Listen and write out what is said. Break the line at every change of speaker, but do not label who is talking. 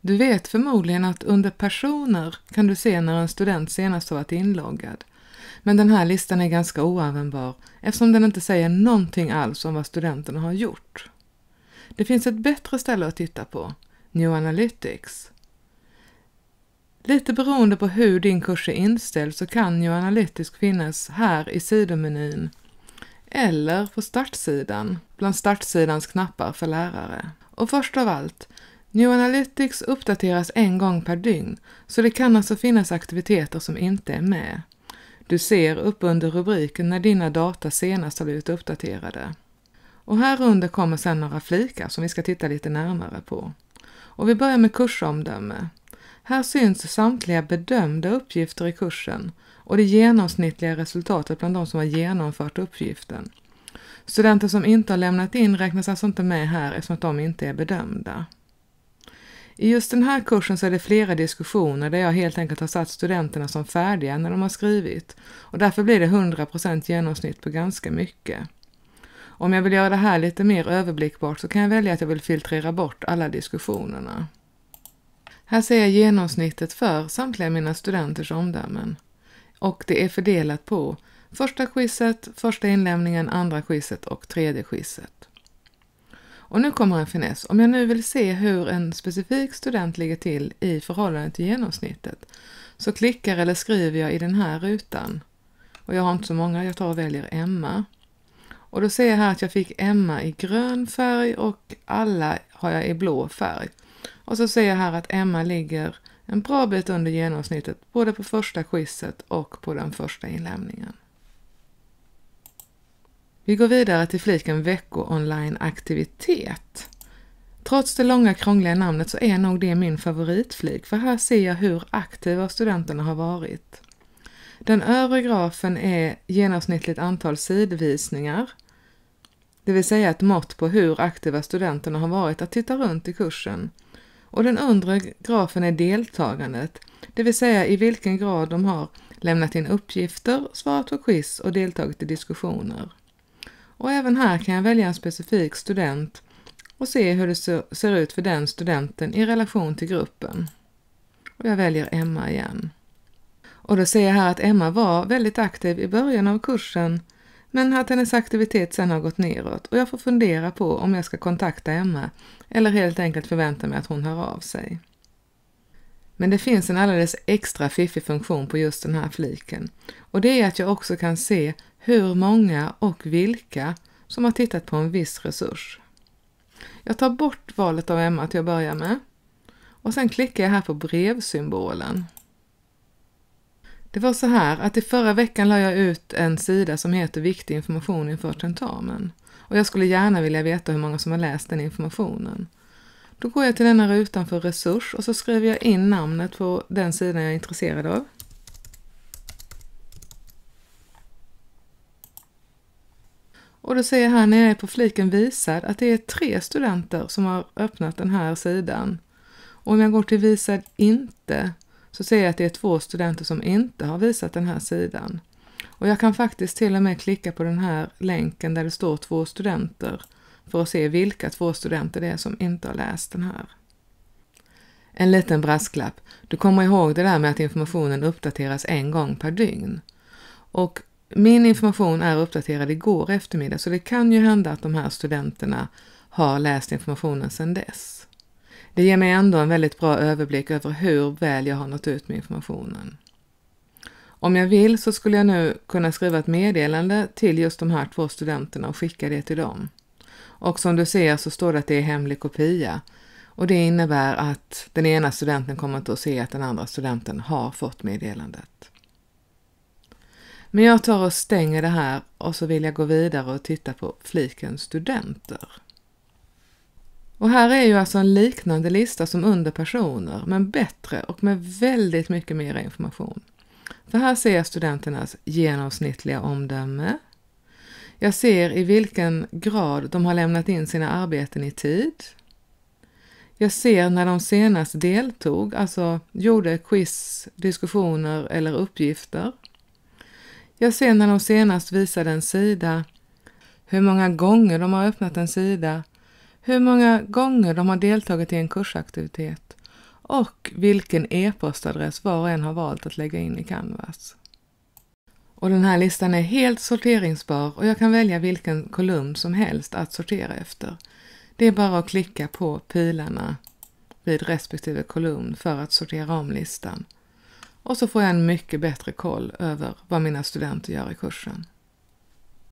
Du vet förmodligen att under personer kan du se när en student senast har varit inloggad. Men den här listan är ganska oanvändbar eftersom den inte säger någonting alls om vad studenterna har gjort. Det finns ett bättre ställe att titta på, New Analytics. Lite beroende på hur din kurs är inställd så kan New Analytics finnas här i sidomenyn eller på startsidan, bland startsidans knappar för lärare. Och först av allt, New Analytics uppdateras en gång per dygn, så det kan alltså finnas aktiviteter som inte är med. Du ser upp under rubriken när dina data senast har blivit uppdaterade. Och här under kommer sedan några flikar som vi ska titta lite närmare på. Och vi börjar med kursomdöme. Här syns samtliga bedömda uppgifter i kursen och det genomsnittliga resultatet bland de som har genomfört uppgiften. Studenter som inte har lämnat in räknas alltså inte med här eftersom de inte är bedömda. I just den här kursen så är det flera diskussioner där jag helt enkelt har satt studenterna som färdiga när de har skrivit och därför blir det 100% genomsnitt på ganska mycket. Om jag vill göra det här lite mer överblickbart så kan jag välja att jag vill filtrera bort alla diskussionerna. Här ser jag genomsnittet för samtliga mina studenters omdömen. Och det är fördelat på första quizet, första inlämningen, andra quizet och tredje quizet. Och nu kommer en finess. Om jag nu vill se hur en specifik student ligger till i förhållande till genomsnittet så klickar eller skriver jag i den här rutan. Och jag har inte så många, jag tar och väljer Emma. Och då ser jag här att jag fick Emma i grön färg och alla har jag i blå färg. Och så ser jag här att Emma ligger en bra bit under genomsnittet både på första quizet och på den första inlämningen. Vi går vidare till fliken vecko-online-aktivitet. Trots det långa krångliga namnet så är nog det min favoritflik för här ser jag hur aktiva studenterna har varit. Den övre grafen är genomsnittligt antal sidvisningar, det vill säga ett mått på hur aktiva studenterna har varit att titta runt i kursen. Och den undre grafen är deltagandet, det vill säga i vilken grad de har lämnat in uppgifter, svarat på quiz och deltagit i diskussioner. Och även här kan jag välja en specifik student och se hur det ser ut för den studenten i relation till gruppen. Och jag väljer Emma igen. Och då ser jag här att Emma var väldigt aktiv i början av kursen men att hennes aktivitet sen har gått neråt och jag får fundera på om jag ska kontakta Emma eller helt enkelt förvänta mig att hon hör av sig. Men det finns en alldeles extra fiffig funktion på just den här fliken och det är att jag också kan se hur många och vilka som har tittat på en viss resurs. Jag tar bort valet av Emma till att börja med och sen klickar jag här på brevsymbolen. Det var så här att i förra veckan la jag ut en sida som heter Viktig information inför tentamen och jag skulle gärna vilja veta hur många som har läst den informationen. Då går jag till denna här rutan för resurs och så skriver jag in namnet på den sidan jag är intresserad av. Och då ser jag här nere på fliken visad att det är tre studenter som har öppnat den här sidan. Och om jag går till visad inte så ser jag att det är två studenter som inte har visat den här sidan. Och jag kan faktiskt till och med klicka på den här länken där det står två studenter för att se vilka två studenter det är som inte har läst den här. En liten brasklapp. Du kommer ihåg det där med att informationen uppdateras en gång per dygn. Och min information är uppdaterad igår eftermiddag, så det kan ju hända att de här studenterna har läst informationen sedan dess. Det ger mig ändå en väldigt bra överblick över hur väl jag har nått ut med informationen. Om jag vill så skulle jag nu kunna skriva ett meddelande till just de här två studenterna och skicka det till dem. Och som du ser så står det att det är hemlig kopia. Och det innebär att den ena studenten kommer inte att se att den andra studenten har fått meddelandet. Men jag tar och stänger det här och så vill jag gå vidare och titta på fliken studenter. Och här är ju alltså en liknande lista som under personer, men bättre och med väldigt mycket mer information. För här ser jag studenternas genomsnittliga omdöme, jag ser i vilken grad de har lämnat in sina arbeten i tid. Jag ser när de senast deltog, alltså gjorde quiz, diskussioner eller uppgifter. Jag ser när de senast visade en sida, hur många gånger de har öppnat en sida, hur många gånger de har deltagit i en kursaktivitet och vilken e-postadress var och en har valt att lägga in i Canvas. Och den här listan är helt sorteringsbar och jag kan välja vilken kolumn som helst att sortera efter. Det är bara att klicka på pilarna vid respektive kolumn för att sortera om listan. Och så får jag en mycket bättre koll över vad mina studenter gör i kursen.